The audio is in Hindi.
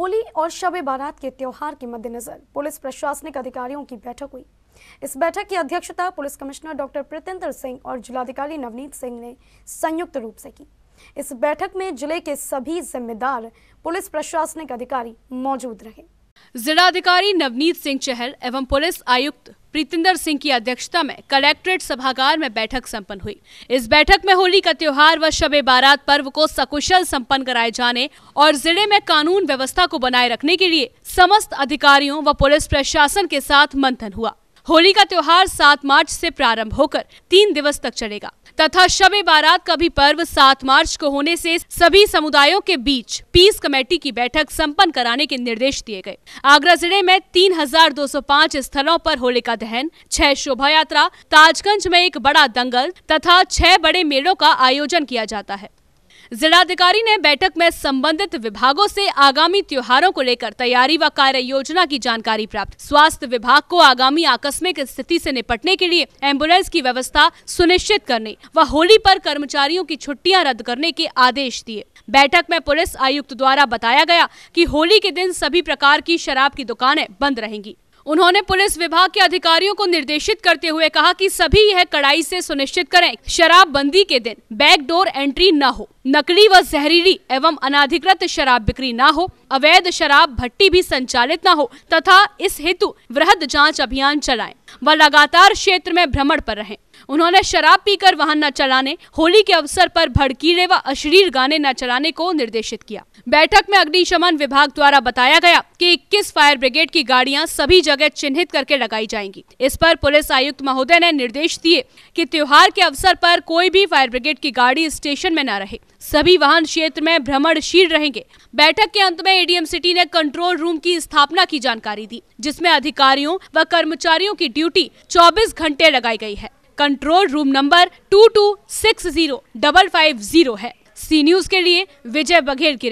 होली और शब बारात के त्यौहार के मद्देनजर पुलिस प्रशासनिक अधिकारियों की बैठक हुई इस बैठक की अध्यक्षता police commissioner doctor Pratendra Singh और जिलाधिकारी नवनीत सिंह ने संयुक्त रूप से की इस बैठक में जिले के सभी जिम्मेदार पुलिस प्रशासनिक अधिकारी मौजूद रहे जिलाधिकारी नवनीत सिंह चहल एवं पुलिस आयुक्त प्रीतिंदर सिंह की अध्यक्षता में कलेक्ट्रेट सभागार में बैठक संपन्न हुई इस बैठक में होली का त्योहार व शब बारात पर्व को सकुशल संपन्न कराए जाने और जिले में कानून व्यवस्था को बनाए रखने के लिए समस्त अधिकारियों व पुलिस प्रशासन के साथ मंथन हुआ होली का त्योहार 7 मार्च से प्रारंभ होकर तीन दिवस तक चलेगा तथा शब बारात का भी पर्व 7 मार्च को होने से सभी समुदायों के बीच पीस कमेटी की बैठक संपन्न कराने के निर्देश दिए गए आगरा जिले में 3,205 स्थलों पर होलिका दहन छह शोभा यात्रा ताजगंज में एक बड़ा दंगल तथा छह बड़े मेलों का आयोजन किया जाता है जिलाधिकारी ने बैठक में संबंधित विभागों से आगामी त्योहारों को लेकर तैयारी व कार्य योजना की जानकारी प्राप्त स्वास्थ्य विभाग को आगामी आकस्मिक स्थिति से निपटने के लिए एम्बुलेंस की व्यवस्था सुनिश्चित करने व होली पर कर्मचारियों की छुट्टियां रद्द करने के आदेश दिए बैठक में पुलिस आयुक्त द्वारा बताया गया की होली के दिन सभी प्रकार की शराब की दुकानें बंद रहेंगी उन्होंने पुलिस विभाग के अधिकारियों को निर्देशित करते हुए कहा कि सभी यह कड़ाई से सुनिश्चित करें शराबबंदी के दिन बैकडोर एंट्री न हो नकली व जहरीली एवं अनाधिकृत शराब बिक्री न हो अवैध शराब भट्टी भी संचालित न हो तथा इस हेतु वृहद जाँच अभियान चलाए व लगातार क्षेत्र में भ्रमण पर रहें उन्होंने शराब पीकर वाहन न चलाने होली के अवसर पर भड़कीले व अश्लील गाने न चलाने को निर्देशित किया बैठक में अग्निशमन विभाग द्वारा बताया गया कि 21 फायर ब्रिगेड की गाड़ियां सभी जगह चिन्हित करके लगाई जाएंगी इस पर पुलिस आयुक्त महोदय ने निर्देश दिए कि त्योहार के अवसर पर कोई भी फायर ब्रिगेड की गाड़ी स्टेशन में न रहे सभी वाहन क्षेत्र में भ्रमणशील रहेंगे बैठक के अंत में एडीएम सिटी ने कंट्रोल रूम की स्थापना की जानकारी दी जिसमे अधिकारियों व कर्मचारियों की ड्यूटी चौबीस घंटे लगाई गयी है control room number two two six zero double five zero है सी न्यूज के लिए विजय बघेल की